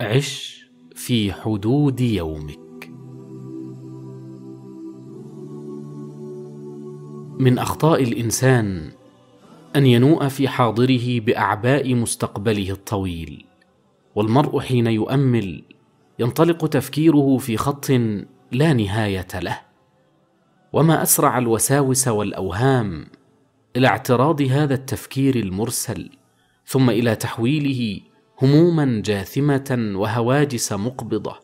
عش في حدود يومك من اخطاء الانسان ان ينوء في حاضره باعباء مستقبله الطويل والمرء حين يؤمل ينطلق تفكيره في خط لا نهايه له وما اسرع الوساوس والاوهام الى اعتراض هذا التفكير المرسل ثم الى تحويله هموما جاثمه وهواجس مقبضه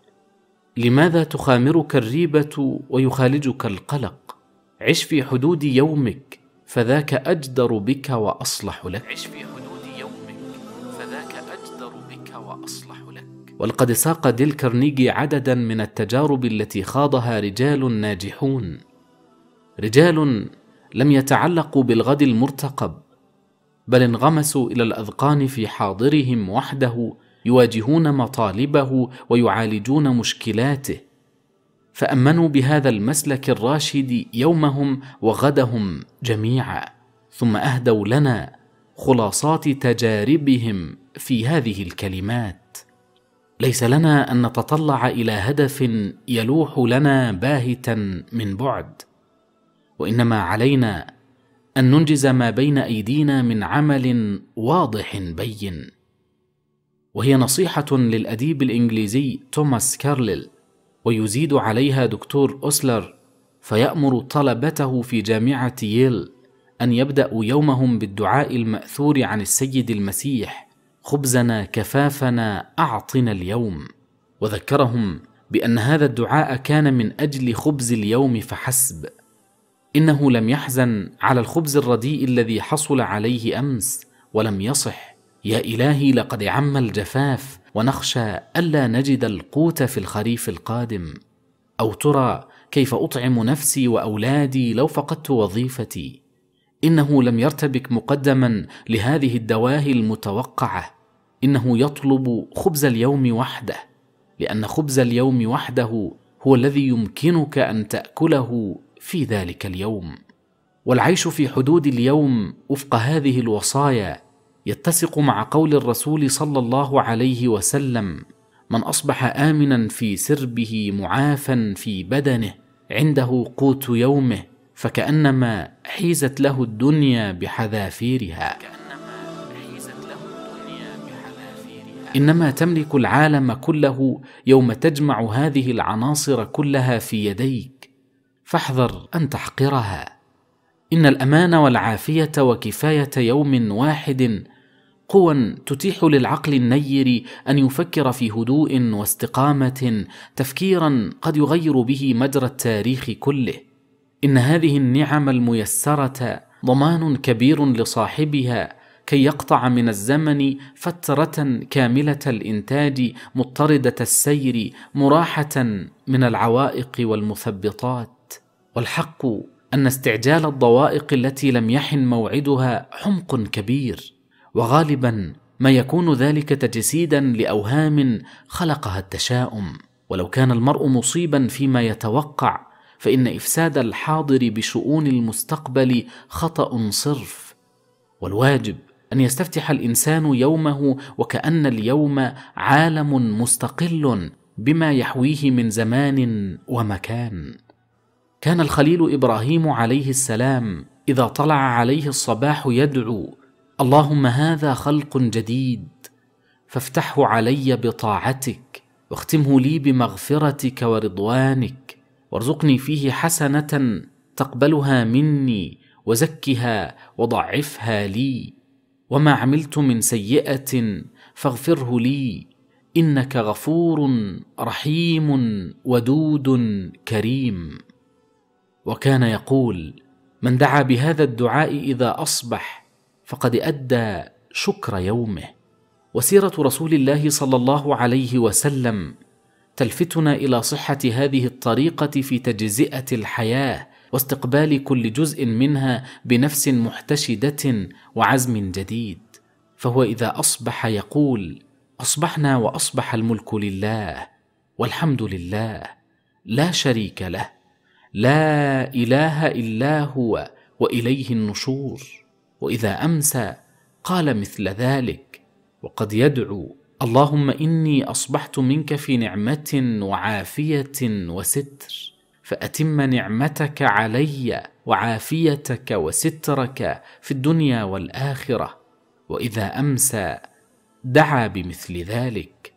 لماذا تخامرك الريبه ويخالجك القلق عش في حدود يومك فذاك اجدر بك واصلح لك عش في حدود يومك فذاك اجدر بك واصلح لك ولقد ساق ديل كارنيجي عددا من التجارب التي خاضها رجال ناجحون رجال لم يتعلقوا بالغد المرتقب بل انغمسوا الى الاذقان في حاضرهم وحده يواجهون مطالبه ويعالجون مشكلاته فامنوا بهذا المسلك الراشد يومهم وغدهم جميعا ثم اهدوا لنا خلاصات تجاربهم في هذه الكلمات ليس لنا ان نتطلع الى هدف يلوح لنا باهتا من بعد وانما علينا ان ننجز ما بين ايدينا من عمل واضح بين وهي نصيحه للاديب الانجليزي توماس كارليل ويزيد عليها دكتور اوسلر فيامر طلبته في جامعه ييل ان يبداوا يومهم بالدعاء الماثور عن السيد المسيح خبزنا كفافنا اعطنا اليوم وذكرهم بان هذا الدعاء كان من اجل خبز اليوم فحسب انه لم يحزن على الخبز الرديء الذي حصل عليه امس ولم يصح يا الهي لقد عم الجفاف ونخشى الا نجد القوت في الخريف القادم او ترى كيف اطعم نفسي واولادي لو فقدت وظيفتي انه لم يرتبك مقدما لهذه الدواهي المتوقعه انه يطلب خبز اليوم وحده لان خبز اليوم وحده هو الذي يمكنك ان تاكله في ذلك اليوم والعيش في حدود اليوم وفق هذه الوصايا يتسق مع قول الرسول صلى الله عليه وسلم من اصبح امنا في سربه معافا في بدنه عنده قوت يومه فكانما حيزت له الدنيا بحذافيرها انما تملك العالم كله يوم تجمع هذه العناصر كلها في يديك فاحذر ان تحقرها ان الامان والعافيه وكفايه يوم واحد قوى تتيح للعقل النير ان يفكر في هدوء واستقامه تفكيرا قد يغير به مجرى التاريخ كله ان هذه النعم الميسره ضمان كبير لصاحبها كي يقطع من الزمن فتره كامله الانتاج مضطرده السير مراحه من العوائق والمثبطات والحق ان استعجال الضوائق التي لم يحن موعدها حمق كبير وغالبا ما يكون ذلك تجسيدا لاوهام خلقها التشاؤم ولو كان المرء مصيبا فيما يتوقع فان افساد الحاضر بشؤون المستقبل خطا صرف والواجب ان يستفتح الانسان يومه وكان اليوم عالم مستقل بما يحويه من زمان ومكان كان الخليل ابراهيم عليه السلام اذا طلع عليه الصباح يدعو اللهم هذا خلق جديد فافتحه علي بطاعتك واختمه لي بمغفرتك ورضوانك وارزقني فيه حسنه تقبلها مني وزكها وضعفها لي وما عملت من سيئه فاغفره لي انك غفور رحيم ودود كريم وكان يقول من دعا بهذا الدعاء اذا اصبح فقد ادى شكر يومه وسيره رسول الله صلى الله عليه وسلم تلفتنا الى صحه هذه الطريقه في تجزئه الحياه واستقبال كل جزء منها بنفس محتشده وعزم جديد فهو اذا اصبح يقول اصبحنا واصبح الملك لله والحمد لله لا شريك له لا اله الا هو واليه النشور واذا امسى قال مثل ذلك وقد يدعو اللهم اني اصبحت منك في نعمه وعافيه وستر فاتم نعمتك علي وعافيتك وسترك في الدنيا والاخره واذا امسى دعا بمثل ذلك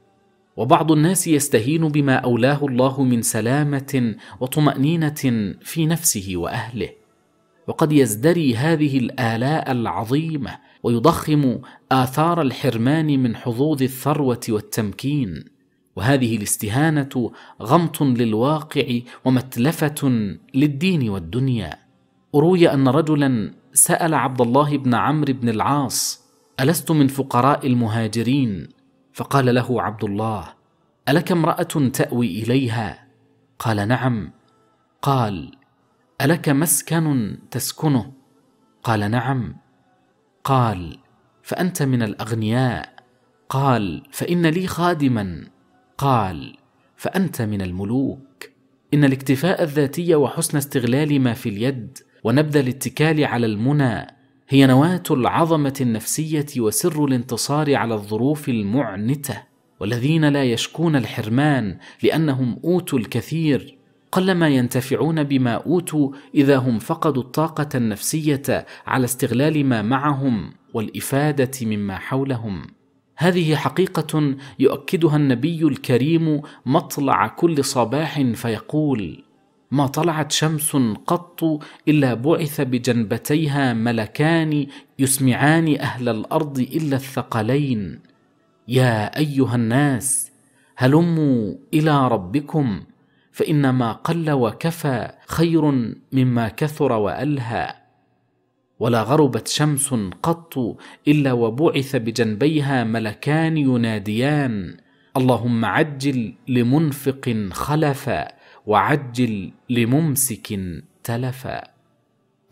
وبعض الناس يستهين بما اولاه الله من سلامه وطمانينه في نفسه واهله وقد يزدري هذه الالاء العظيمه ويضخم اثار الحرمان من حظوظ الثروه والتمكين وهذه الاستهانه غمط للواقع ومتلفه للدين والدنيا اروي ان رجلا سال عبد الله بن عمرو بن العاص الست من فقراء المهاجرين فقال له عبد الله الك امراه تاوي اليها قال نعم قال الك مسكن تسكنه قال نعم قال فانت من الاغنياء قال فان لي خادما قال فانت من الملوك ان الاكتفاء الذاتي وحسن استغلال ما في اليد ونبذ الاتكال على المنى هي نواه العظمه النفسيه وسر الانتصار على الظروف المعنته والذين لا يشكون الحرمان لانهم اوتوا الكثير قلما ينتفعون بما اوتوا اذا هم فقدوا الطاقه النفسيه على استغلال ما معهم والافاده مما حولهم هذه حقيقه يؤكدها النبي الكريم مطلع كل صباح فيقول ما طلعت شمس قط الا بعث بجنبتيها ملكان يسمعان اهل الارض الا الثقلين يا ايها الناس هلموا الى ربكم فان ما قل وكفى خير مما كثر والهى ولا غربت شمس قط الا وبعث بجنبيها ملكان يناديان اللهم عجل لمنفق خلفا وعجل لممسك تلفا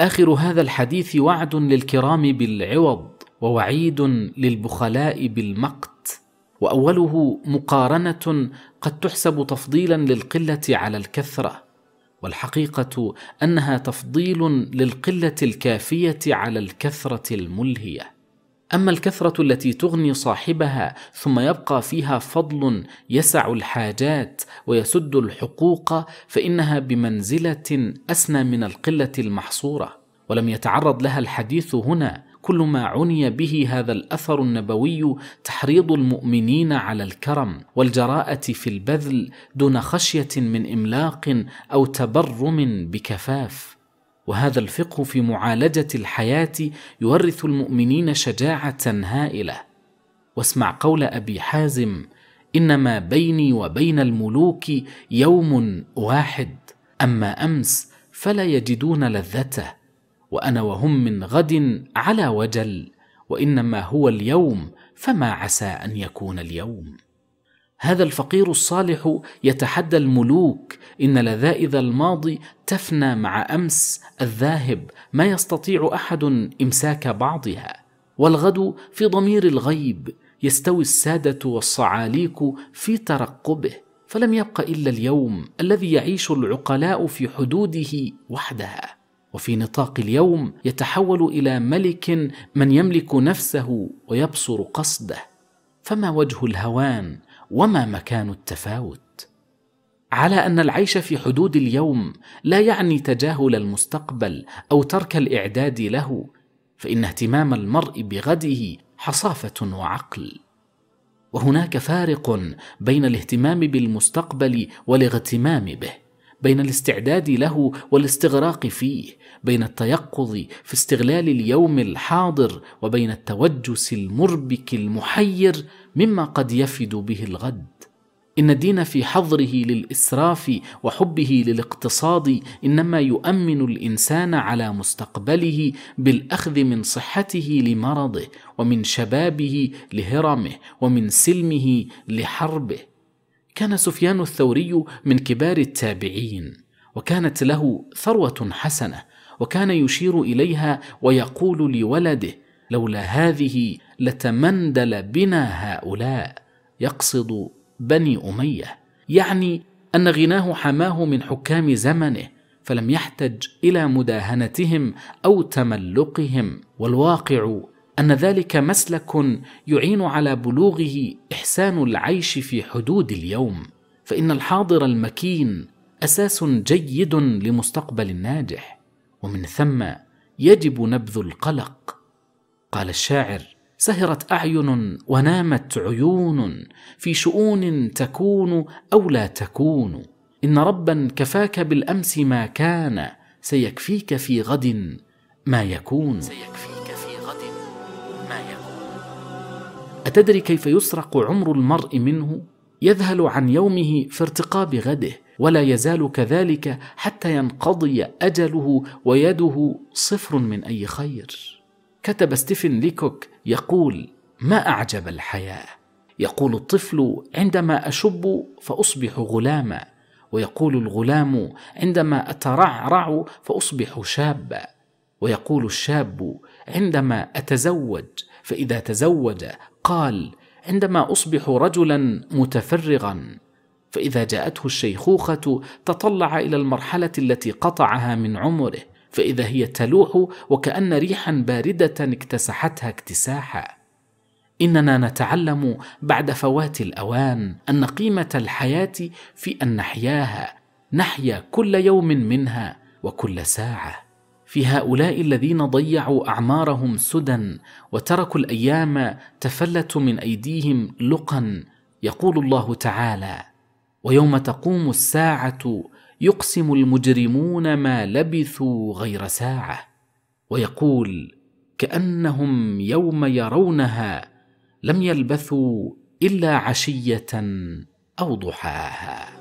اخر هذا الحديث وعد للكرام بالعوض ووعيد للبخلاء بالمقت واوله مقارنه قد تحسب تفضيلا للقله على الكثره والحقيقه انها تفضيل للقله الكافيه على الكثره الملهيه اما الكثره التي تغني صاحبها ثم يبقى فيها فضل يسع الحاجات ويسد الحقوق فانها بمنزله اسنى من القله المحصوره ولم يتعرض لها الحديث هنا كل ما عني به هذا الاثر النبوي تحريض المؤمنين على الكرم والجراءه في البذل دون خشيه من املاق او تبرم بكفاف وهذا الفقه في معالجه الحياه يورث المؤمنين شجاعه هائله واسمع قول ابي حازم انما بيني وبين الملوك يوم واحد اما امس فلا يجدون لذته وانا وهم من غد على وجل وانما هو اليوم فما عسى ان يكون اليوم هذا الفقير الصالح يتحدى الملوك ان لذائذ الماضي تفنى مع امس الذاهب ما يستطيع احد امساك بعضها والغد في ضمير الغيب يستوي الساده والصعاليك في ترقبه فلم يبق الا اليوم الذي يعيش العقلاء في حدوده وحدها وفي نطاق اليوم يتحول الى ملك من يملك نفسه ويبصر قصده فما وجه الهوان وما مكان التفاوت على ان العيش في حدود اليوم لا يعني تجاهل المستقبل او ترك الاعداد له فان اهتمام المرء بغده حصافه وعقل وهناك فارق بين الاهتمام بالمستقبل والاغتمام به بين الاستعداد له والاستغراق فيه بين التيقظ في استغلال اليوم الحاضر وبين التوجس المربك المحير مما قد يفد به الغد ان الدين في حظره للاسراف وحبه للاقتصاد انما يؤمن الانسان على مستقبله بالاخذ من صحته لمرضه ومن شبابه لهرمه ومن سلمه لحربه كان سفيان الثوري من كبار التابعين وكانت له ثروه حسنه وكان يشير اليها ويقول لولده لولا هذه لتمندل بنا هؤلاء يقصد بني اميه يعني ان غناه حماه من حكام زمنه فلم يحتج الى مداهنتهم او تملقهم والواقع ان ذلك مسلك يعين على بلوغه احسان العيش في حدود اليوم فان الحاضر المكين اساس جيد لمستقبل ناجح ومن ثم يجب نبذ القلق قال الشاعر سهرت اعين ونامت عيون في شؤون تكون او لا تكون ان ربا كفاك بالامس ما كان سيكفيك في غد ما يكون سيكفيك أتدري كيف يسرق عمر المرء منه؟ يذهل عن يومه في ارتقاب غده ولا يزال كذلك حتى ينقضي أجله ويده صفر من أي خير كتب ستيفن ليكوك يقول ما أعجب الحياة يقول الطفل عندما أشب فأصبح غلاما ويقول الغلام عندما أترعرع فأصبح شابا ويقول الشاب عندما أتزوج فإذا تزوج قال عندما اصبح رجلا متفرغا فاذا جاءته الشيخوخه تطلع الى المرحله التي قطعها من عمره فاذا هي تلوح وكان ريحا بارده اكتسحتها اكتساحا اننا نتعلم بعد فوات الاوان ان قيمه الحياه في ان نحياها نحيا كل يوم منها وكل ساعه في هؤلاء الذين ضيعوا اعمارهم سدى وتركوا الايام تفلت من ايديهم لقا يقول الله تعالى ويوم تقوم الساعه يقسم المجرمون ما لبثوا غير ساعه ويقول كانهم يوم يرونها لم يلبثوا الا عشيه او ضحاها